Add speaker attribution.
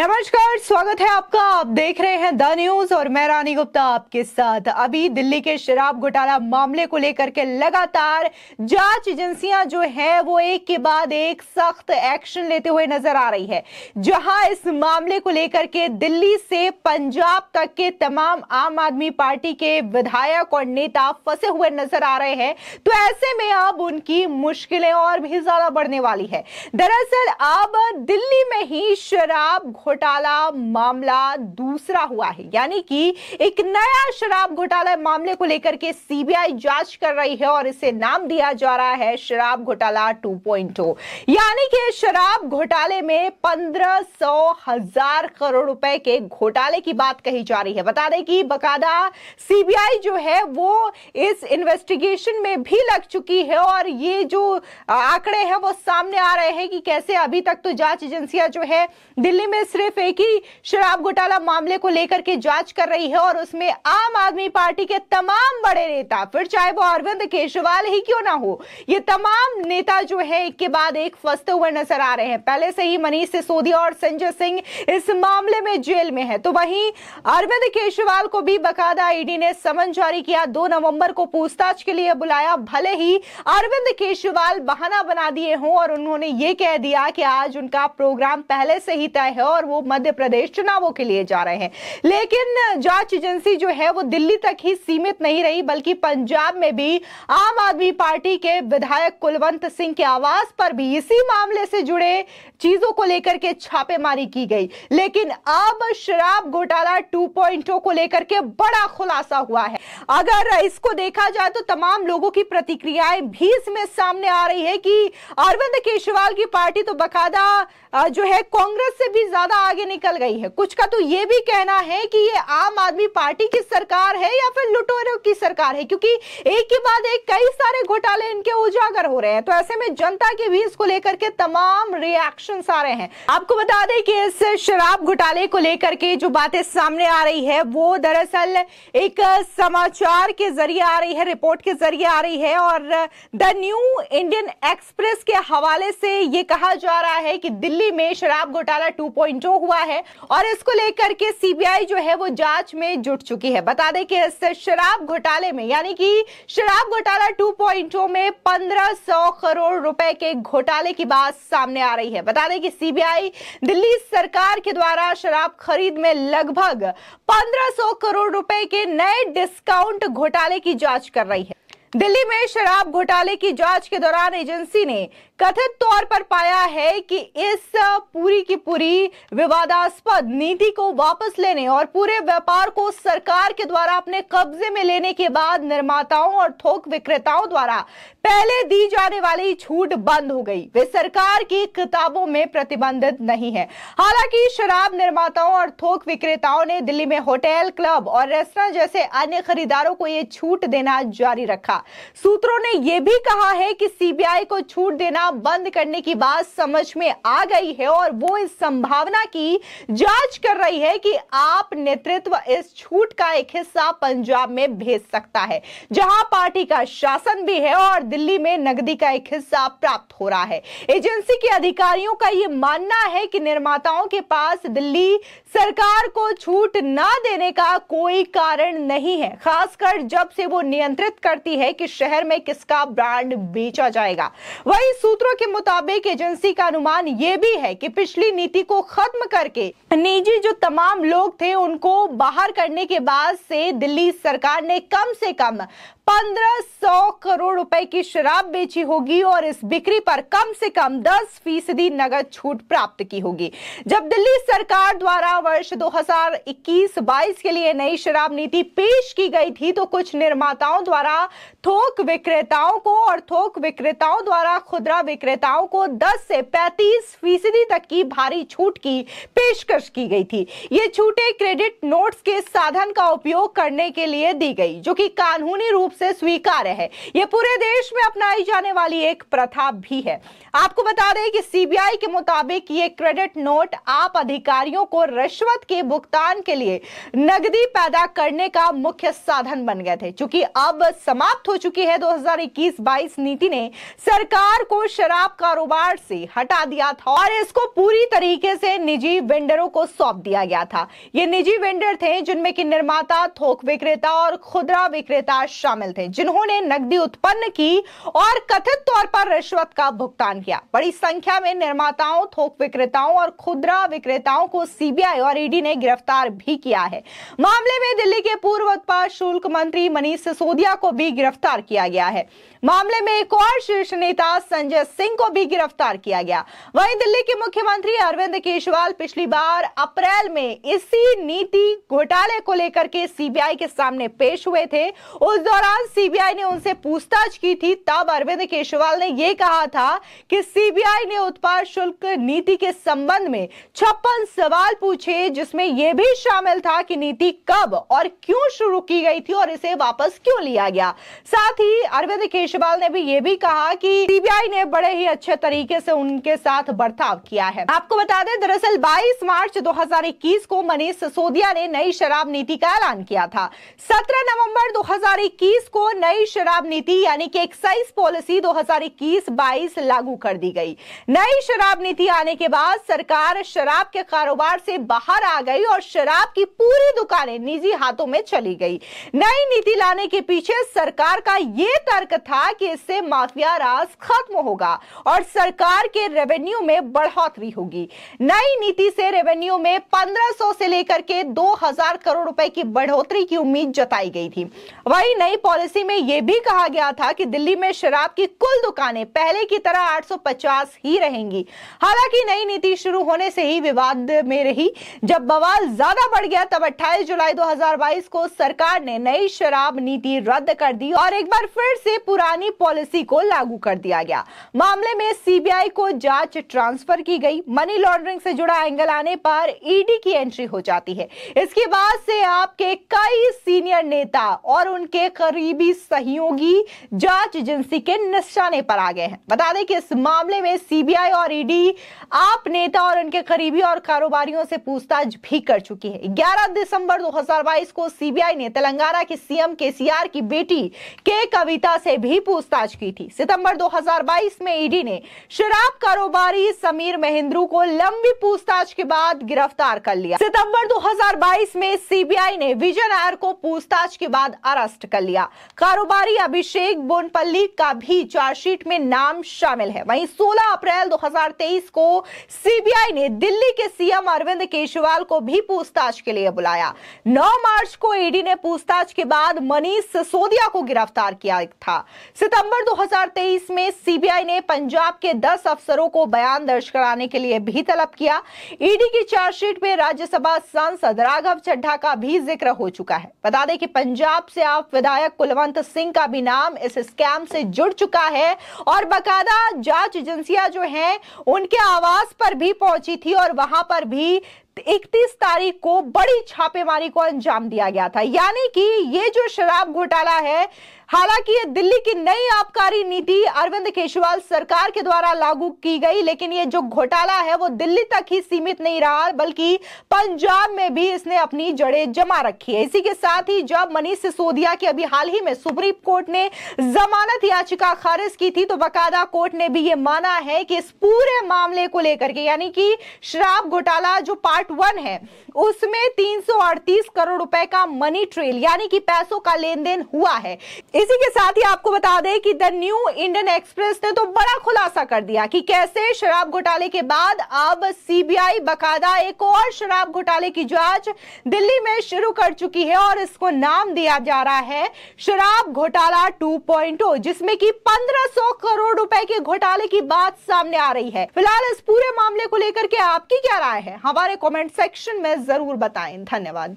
Speaker 1: नमस्कार स्वागत है आपका आप देख रहे हैं द न्यूज और मैं रानी गुप्ता आपके साथ अभी दिल्ली के शराब घोटाला मामले को लेकर के लगातार जांच एजेंसियां जो है वो एक के बाद एक सख्त एक्शन लेते हुए नजर आ रही है जहां इस मामले को लेकर के दिल्ली से पंजाब तक के तमाम आम आदमी पार्टी के विधायक और नेता फंसे हुए नजर आ रहे हैं तो ऐसे में अब उनकी मुश्किलें और भी ज्यादा बढ़ने वाली है दरअसल अब दिल्ली में ही शराब घोटाला मामला दूसरा हुआ है यानी कि एक नया शराब घोटाला मामले को लेकर के सीबीआई जांच कर रही है और इसे नाम दिया जा रहा है शराब घोटाला 2.0 यानी कि शराब घोटाले में पंद्रह सौ हजार करोड़ रुपए के घोटाले की बात कही जा रही है बता दें कि बकायदा सीबीआई जो है वो इस इन्वेस्टिगेशन में भी लग चुकी है और ये जो आंकड़े हैं वो सामने आ रहे हैं कि कैसे अभी तक तो जांच एजेंसियां जो है दिल्ली में सिर्फ सिर्फ एक ही शराब घोटाला मामले को लेकर के जांच कर रही है और उसमें आम आदमी पार्टी के तमाम बड़े नेता फिर चाहे वो अरविंद केजरीवाल ही क्यों ना हो ये तमाम नेता जो है एक के बाद एक फंसते हुए नजर आ रहे हैं पहले से ही मनीष सिसोदिया और संजय सिंह इस मामले में जेल में है तो वहीं अरविंद केजरीवाल को भी बकायदा ईडी ने समन जारी किया दो नवंबर को पूछताछ के लिए बुलाया भले ही अरविंद केजरीवाल बहाना बना दिए हों और उन्होंने ये कह दिया कि आज उनका प्रोग्राम पहले से ही तय है और और वो मध्य प्रदेश चुनावों के लिए जा रहे हैं लेकिन जांच एजेंसी जो है वो दिल्ली तक ही सीमित नहीं रही बल्कि पंजाब में भी आम आदमी पार्टी के विधायक कुलवंत सिंह के आवास पर भी इसी मामले से जुड़े चीजों को लेकर के छापेमारी की गई लेकिन अब शराब घोटाला 2.0 को लेकर के बड़ा खुलासा हुआ है अगर इसको देखा जाए तो तमाम लोगों की प्रतिक्रियाएं भी इसमें सामने आ रही है कि अरविंद केजरीवाल की पार्टी तो बकायदा जो है कांग्रेस से भी ज्यादा ज्यादा आगे निकल गई है कुछ का तो ये भी कहना है कि ये आम आदमी पार्टी की सरकार है या फिर लुटेरों की सरकार है क्योंकि एक के बाद एक कई सारे घोटाले इनके उजागर हो रहे हैं तो ऐसे में जनता के भी इसको लेकर के तमाम रिएक्शन आ रहे हैं आपको बता दें कि इस शराब घोटाले को लेकर के जो बातें सामने आ रही है वो दरअसल एक समाचार के जरिए आ रही है रिपोर्ट के जरिए आ रही है और द न्यू इंडियन एक्सप्रेस के हवाले से ये कहा जा रहा है कि दिल्ली में शराब घोटाला टू पॉइंट जो हुआ है और इसको लेकर के सीबीआई जो है वो जांच में जुट चुकी है बता दें कि इस शराब घोटाले में यानी कि शराब घोटाला टू पॉइंट oh में पंद्रह सौ करोड़ रुपए के घोटाले की बात सामने आ रही है बता दें कि सीबीआई दिल्ली सरकार के द्वारा शराब खरीद में लगभग पंद्रह करोड़ रुपए के नए डिस्काउंट घोटाले की जांच कर रही है दिल्ली में शराब घोटाले की जांच के दौरान एजेंसी ने कथित तौर पर पाया है कि इस पूरी की पूरी विवादास्पद नीति को वापस लेने और पूरे व्यापार को सरकार के द्वारा अपने कब्जे में लेने के बाद निर्माताओं और थोक विक्रेताओं द्वारा पहले दी जाने वाली छूट बंद हो गई वे सरकार की किताबों में प्रतिबंधित नहीं है हालांकि शराब निर्माताओं और थोक विक्रेताओं ने दिल्ली में होटल क्लब और रेस्टोरेंट जैसे अन्य खरीदारों को ये छूट देना जारी रखा होगा सूत्रों ने यह भी कहा है कि सीबीआई को छूट देना बंद करने की बात समझ में आ गई है और वो इस संभावना की जांच कर रही है कि आप नेतृत्व इस छूट का एक हिस्सा पंजाब में भेज सकता है जहां पार्टी का शासन भी है और दिल्ली में नगदी का एक हिस्सा प्राप्त हो रहा है एजेंसी के अधिकारियों का यह मानना है कि निर्माताओं के पास दिल्ली सरकार को छूट ना देने का कोई कारण नहीं है खासकर जब से वो नियंत्रित करती है है कि शहर में किसका ब्रांड बेचा जाएगा वही सूत्रों के मुताबिक एजेंसी का अनुमान ये भी है कि पिछली नीति को खत्म करके निजी जो तमाम लोग थे उनको बाहर करने के बाद से दिल्ली सरकार ने कम से कम 1500 करोड़ रुपए की शराब बेची होगी और इस बिक्री पर कम से कम 10 फीसदी नगद छूट प्राप्त की होगी जब दिल्ली सरकार द्वारा वर्ष 2021-22 के लिए नई शराब नीति पेश की गई थी तो कुछ निर्माताओं द्वारा थोक विक्रेताओं को और थोक विक्रेताओं द्वारा खुदरा विक्रेताओं को 10 से 35 फीसदी तक की भारी छूट की पेशकश की गई थी ये छूटें क्रेडिट नोट्स के साधन का उपयोग करने के लिए दी गई जो कि कानूनी रूप से स्वीकार है ये पूरे देश में अपनाई जाने वाली एक प्रथा भी है आपको बता दें कि सीबीआई के मुताबिक ये क्रेडिट नोट आप अधिकारियों को रिश्वत के भुगतान के लिए नगदी पैदा करने का मुख्य साधन बन गए थे चूंकि अब समाप्त हो चुकी है 2021-22 नीति ने सरकार को शराब कारोबार से हटा दिया था और इसको पूरी तरीके से निजी वेंडरों को सौंप दिया गया था ये निजी वेंडर थे जिनमें की निर्माता थोक विक्रेता और खुदरा विक्रेता शामिल थे जिन्होंने नकदी उत्पन्न की और कथित तौर पर रिश्वत का भुगतान किया बड़ी संख्या में निर्माताओं थोक विक्रेताओं और खुदरा विक्रेताओं को सीबीआई और ईडी e ने गिरफ्तार भी किया है मामले में दिल्ली के पूर्व उत्पाद शुल्क मंत्री मनीष सिसोदिया को भी गिरफ्तार गिरफ्तार किया गया है मामले में एक और शीर्ष नेता संजय सिंह को भी गिरफ्तार किया गया वहीं दिल्ली के मुख्यमंत्री अरविंद केजरीवाल पिछली बार अप्रैल में इसी नीति घोटाले को लेकर के सीबीआई के सामने पेश हुए थे उस दौरान सीबीआई ने उनसे पूछताछ की थी तब अरविंद केजरीवाल ने यह कहा था कि सीबीआई ने उत्पाद शुल्क नीति के संबंध में छप्पन सवाल पूछे जिसमें यह भी शामिल था कि नीति कब और क्यों शुरू की गई थी और इसे वापस क्यों लिया गया साथ ही अरविंद केजरीवाल ने भी ये भी कहा कि सीबीआई ने बड़े ही अच्छे तरीके से उनके साथ बर्ताव किया है आपको बता दें दरअसल 22 मार्च 2021 को मनीष सिसोदिया ने नई शराब नीति का ऐलान किया था 17 नवंबर 2021 को नई शराब नीति यानी कि एक्साइज पॉलिसी 2021-22 लागू कर दी गई नई शराब नीति आने के बाद सरकार शराब के कारोबार से बाहर आ गई और शराब की पूरी दुकानें निजी हाथों में चली गई नई नीति लाने के पीछे सरकार का ये तर्क था कि इससे माफिया राज खत्म होगा और सरकार के रेवेन्यू में बढ़ोतरी होगी नई नीति से रेवेन्यू में 1500 से लेकर के 2000 करोड़ रुपए की बढ़ोतरी की उम्मीद जताई गई थी वही नई पॉलिसी में यह भी कहा गया था कि दिल्ली में शराब की कुल दुकानें पहले की तरह 850 ही रहेंगी हालांकि नई नीति शुरू होने से ही विवाद में रही जब बवाल ज्यादा बढ़ गया तब 28 जुलाई 2022 को सरकार ने नई शराब नीति रद्द कर दी और और एक बार फिर से पुरानी पॉलिसी को लागू कर दिया गया मामले में सीबीआई को जांच ट्रांसफर की गई मनी लॉन्ड्रिंग से जुड़ा एंगल आने पर ईडी की एंट्री हो जाती है इसके बाद से आपके कई सीनियर नेता और उनके करीबी सहयोगी जांच एजेंसी के निशाने पर आ गए हैं बता दें कि इस मामले में सीबीआई और ईडी आप नेता और उनके करीबी और कारोबारियों से पूछताछ भी कर चुकी है ग्यारह दिसंबर दो को सीबीआई ने तेलंगाना के सीएम केसीआर की बेटी के कविता से भी पूछताछ की थी सितंबर 2022 में ईडी e ने शराब कारोबारी समीर महेंद्रू को लंबी पूछताछ के बाद गिरफ्तार कर लिया सितंबर 2022 में सीबीआई ने विजय नायर को पूछताछ के बाद अरेस्ट कर लिया कारोबारी अभिषेक बोनपल्ली का भी चार्जशीट में नाम शामिल है वहीं 16 अप्रैल 2023 को सीबीआई ने दिल्ली के सीएम अरविंद केजरीवाल को भी पूछताछ के लिए बुलाया 9 मार्च को ईडी e ने पूछताछ के बाद मनीष सिसोदिया को गिरफ्तार गिरफ्तार किया था सितंबर 2023 में सीबीआई ने पंजाब के 10 अफसरों को बयान दर्ज कराने के लिए भी तलब किया ईडी e की चार्जशीट में राज्यसभा सांसद राघव चड्ढा का भी जिक्र हो चुका है बता दें कि पंजाब से आप विधायक कुलवंत सिंह का भी नाम इस स्कैम से जुड़ चुका है और बकायदा जांच एजेंसियां जो है उनके आवास पर भी पहुंची थी और वहां पर भी 31 तारीख को बड़ी छापेमारी को अंजाम दिया गया था यानी कि ये जो शराब घोटाला है हालांकि ये दिल्ली की नई आबकारी नीति अरविंद केजरीवाल सरकार के द्वारा लागू की गई लेकिन ये जो घोटाला है वो दिल्ली तक ही सीमित नहीं रहा बल्कि पंजाब में भी इसने अपनी जड़ें जमा रखी है इसी के साथ ही जब मनीष सिसोदिया की अभी हाल ही में सुप्रीम कोर्ट ने जमानत याचिका खारिज की थी तो बकायदा कोर्ट ने भी ये माना है कि इस पूरे मामले को लेकर के यानी कि शराब घोटाला जो पार्ट वन है उसमें तीन करोड़ रुपए का मनी ट्रेल यानी कि पैसों का लेन देन हुआ है इसी के साथ ही आपको बता दें कि द न्यू इंडियन एक्सप्रेस ने तो बड़ा खुलासा कर दिया कि कैसे शराब घोटाले के बाद अब सीबीआई बकायदा एक और शराब घोटाले की जांच दिल्ली में शुरू कर चुकी है और इसको नाम दिया जा रहा है शराब घोटाला 2.0 जिसमें कि 1500 करोड़ रुपए के घोटाले की बात सामने आ रही है फिलहाल इस पूरे मामले को लेकर के आपकी क्या राय है हमारे कॉमेंट सेक्शन में जरूर बताए धन्यवाद